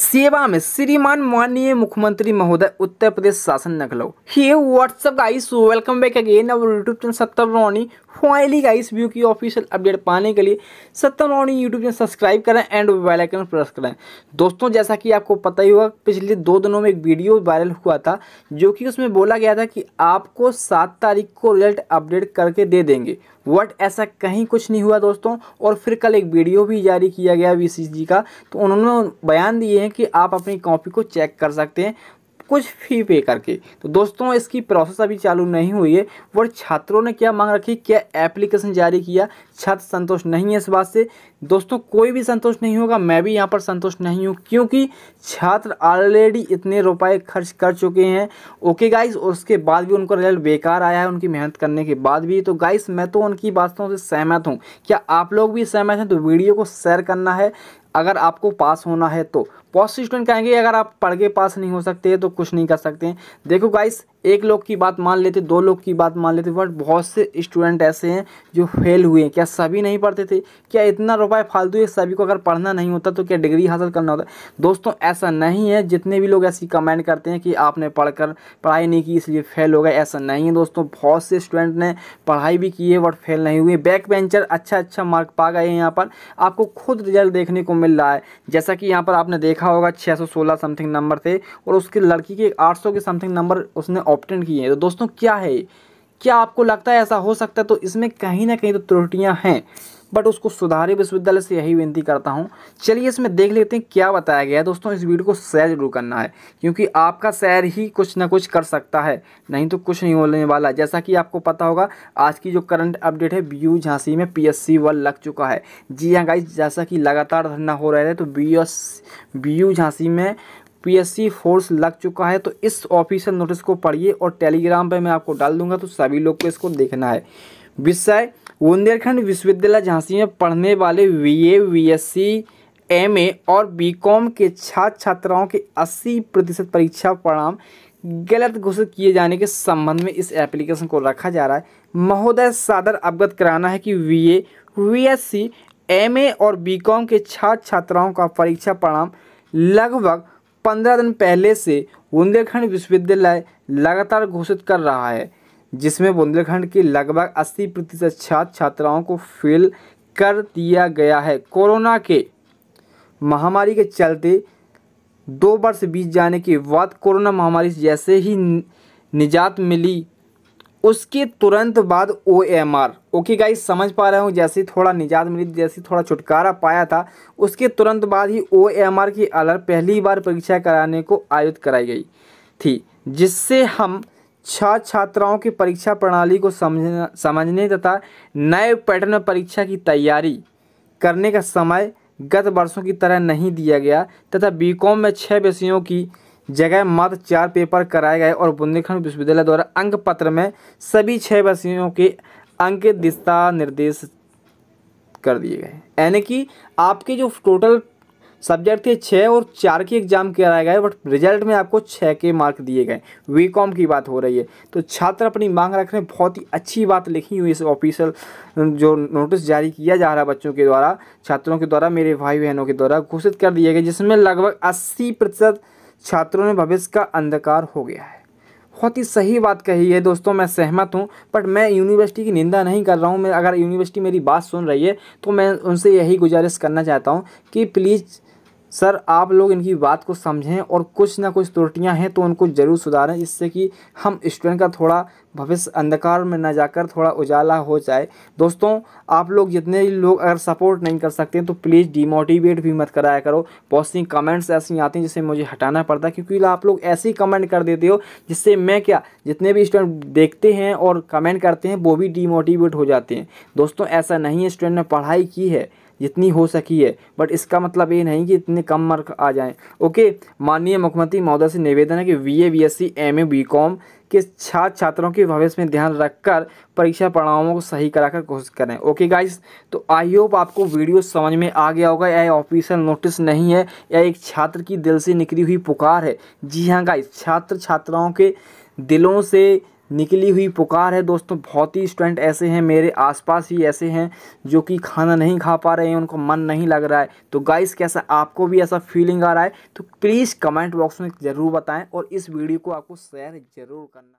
सेवा में श्रीमान माननीय मुख्यमंत्री महोदय उत्तर प्रदेश शासन नकलो hey WhatsApp guys welcome back again our YouTube channel Satyam Roni finally guys BU की ऑफिशियल अपडेट पाने के लिए Satyam Roni YouTube channel subscribe करें एंड बेल आइकन प्रेस करें दोस्तों जैसा कि आपको पता ही होगा पिछले दो दिनों में एक वीडियो वायरल हुआ था जो कि उसमें बोला गया था कि आपको सात तारीख को रिजल्ट अपडेट करके दे देंगे वट ऐसा कहीं कुछ नहीं हुआ दोस्तों और फिर कल एक वीडियो भी जारी किया गया वी का तो उन्होंने बयान दिए हैं कि आप अपनी कॉपी को चेक कर सकते हैं कुछ फ़ी पे करके तो दोस्तों इसकी प्रोसेस अभी चालू नहीं हुई है और छात्रों ने क्या मांग रखी क्या एप्लीकेशन जारी किया छात्र संतोष नहीं है इस बात से दोस्तों कोई भी संतोष नहीं होगा मैं भी यहाँ पर संतोष नहीं हूँ क्योंकि छात्र ऑलरेडी इतने रुपए खर्च कर चुके हैं ओके गाइस और उसके बाद भी उनका रिजल्ट बेकार आया है उनकी मेहनत करने के बाद भी तो गाइस मैं तो उनकी बातों से सहमत हूँ क्या आप लोग भी सहमत हैं तो वीडियो को शेयर करना है अगर आपको पास होना है तो बहुत से स्टूडेंट कहेंगे अगर आप पढ़ के पास नहीं हो सकते तो कुछ नहीं कर सकते हैं देखो गाइस एक लोग की बात मान लेते दो लोग की बात मान लेते बट बहुत से स्टूडेंट ऐसे हैं जो फेल हुए हैं क्या सभी नहीं पढ़ते थे क्या इतना रुपये फालतू है सभी को अगर पढ़ना नहीं होता तो क्या डिग्री हासिल करना होता दोस्तों ऐसा नहीं है जितने भी लोग ऐसी कमेंट करते हैं कि आपने पढ़कर पढ़ाई नहीं की इसलिए फेल हो गए ऐसा नहीं है दोस्तों बहुत से स्टूडेंट ने पढ़ाई भी की है बट फेल नहीं हुए बैक बेंचर अच्छा अच्छा मार्क पा गए हैं यहाँ पर आपको खुद रिजल्ट देखने को मिल रहा है जैसा कि यहाँ पर आपने देखा लिखा होगा 616 समथिंग नंबर से और उसकी लड़की के 800 के समथिंग नंबर उसने ऑप्टेंट किए हैं तो दोस्तों क्या है क्या आपको लगता है ऐसा हो सकता है तो इसमें कहीं ना कहीं तो त्रुटियाँ हैं बट उसको सुधारे विश्वविद्यालय से यही विनती करता हूँ चलिए इसमें देख लेते हैं क्या बताया गया है दोस्तों इस वीडियो को शेयर जरूर करना है क्योंकि आपका शेयर ही कुछ ना कुछ कर सकता है नहीं तो कुछ नहीं होने वाला जैसा कि आपको पता होगा आज की जो करंट अपडेट है बी झांसी में पी एस लग चुका है जी हाँ गाई जैसा कि लगातार धरना हो रहा है तो बी झांसी में पीएससी फोर्स लग चुका है तो इस ऑफिशियल नोटिस को पढ़िए और टेलीग्राम पे मैं आपको डाल दूंगा तो सभी लोग को इसको देखना है विषय बुंदेलखंड विश्वविद्यालय झांसी में पढ़ने वाले वीए, एम एमए और बीकॉम के छात्र छात्राओं के 80 प्रतिशत परीक्षा परिणाम गलत घोषित किए जाने के संबंध में इस एप्लीकेशन को रखा जा रहा है महोदय सादर अवगत कराना है कि वी एम एमए और बीकॉम के छात्र छात्राओं का परीक्षा परिणाम लगभग पंद्रह दिन पहले से बुंदेलखंड विश्वविद्यालय लगातार घोषित कर रहा है जिसमें बुंदेलखंड की लगभग 80 प्रतिशत छात्र छात्राओं को फेल कर दिया गया है कोरोना के महामारी के चलते दो वर्ष बीत जाने के बाद कोरोना महामारी जैसे ही निजात मिली उसके तुरंत बाद O M R okay guys समझ पा रहे हूँ जैसे थोड़ा निजात मिली जैसे थोड़ा छुटकारा पाया था उसके तुरंत बाद ही ओ एम आर की अलर्ट पहली बार परीक्षा कराने को आयोजित कराई गई थी जिससे हम छात्र छात्राओं की परीक्षा प्रणाली को समझना समझने तथा नए पैटर्न में परीक्षा की तैयारी करने का समय गत वर्षों की तरह नहीं दिया गया तथा बीकॉम में छः विषयों की जगह मात्र चार पेपर कराए गए और बुंदेलखंड विश्वविद्यालय द्वारा अंक पत्र में सभी छः विषयों के अंक दिशा निर्देश कर दिए गए यानी कि आपके जो टोटल सब्जेक्ट के छः और चार की एग्जाम कराया गया बट रिजल्ट में आपको छः के मार्क दिए गए वी कॉम की बात हो रही है तो छात्र अपनी मांग रख रहे हैं बहुत ही अच्छी बात लिखी हुई इस ऑफिशियल जो नोटिस जारी किया जा रहा है बच्चों के द्वारा छात्रों के द्वारा मेरे भाई बहनों के द्वारा घोषित कर दिया गया जिसमें लगभग अस्सी प्रतिशत छात्रों में भविष्य का अंधकार हो गया है बहुत ही सही बात कही है दोस्तों मैं सहमत हूँ बट मैं यूनिवर्सिटी की निंदा नहीं कर रहा हूँ मैं अगर यूनिवर्सिटी मेरी बात सुन रही है तो मैं उनसे यही गुजारिश करना चाहता हूँ कि प्लीज़ सर आप लोग इनकी बात को समझें और कुछ ना कुछ त्रुटियां हैं तो उनको ज़रूर सुधारें जिससे कि हम स्टूडेंट का थोड़ा भविष्य अंधकार में न जाकर थोड़ा उजाला हो जाए दोस्तों आप लोग जितने लोग अगर सपोर्ट नहीं कर सकते तो प्लीज़ डिमोटिवेट भी मत कराया करो बहुत सी कमेंट्स ऐसी आती हैं जिसे मुझे हटाना पड़ता है क्योंकि आप लोग ऐसे ही कमेंट कर देते हो जिससे मैं क्या जितने भी स्टूडेंट देखते हैं और कमेंट करते हैं वो भी डिमोटिवेट हो जाते हैं दोस्तों ऐसा नहीं है स्टूडेंट ने पढ़ाई की है जितनी हो सकी है बट इसका मतलब ये नहीं कि इतने कम मार्क आ जाएं ओके माननीय मुख्यमंत्री महोदय से निवेदन है कि B A B S C M A BCom के छात्र छात्रों के भविष्य में ध्यान रखकर परीक्षा परिणामों को सही कराकर कोशिश करें ओके गाइस तो आई होप आपको वीडियो समझ में आ गया होगा यह ऑफिशियल नोटिस नहीं है यह एक छात्र की दिल से निकली हुई पुकार है जी हाँ गाइस छात्र छात्राओं के दिलों से निकली हुई पुकार है दोस्तों बहुत ही स्टूडेंट ऐसे हैं मेरे आसपास ही ऐसे हैं जो कि खाना नहीं खा पा रहे हैं उनको मन नहीं लग रहा है तो गाइस कैसा आपको भी ऐसा फीलिंग आ रहा है तो प्लीज़ कमेंट बॉक्स में ज़रूर बताएं और इस वीडियो को आपको शेयर ज़रूर करना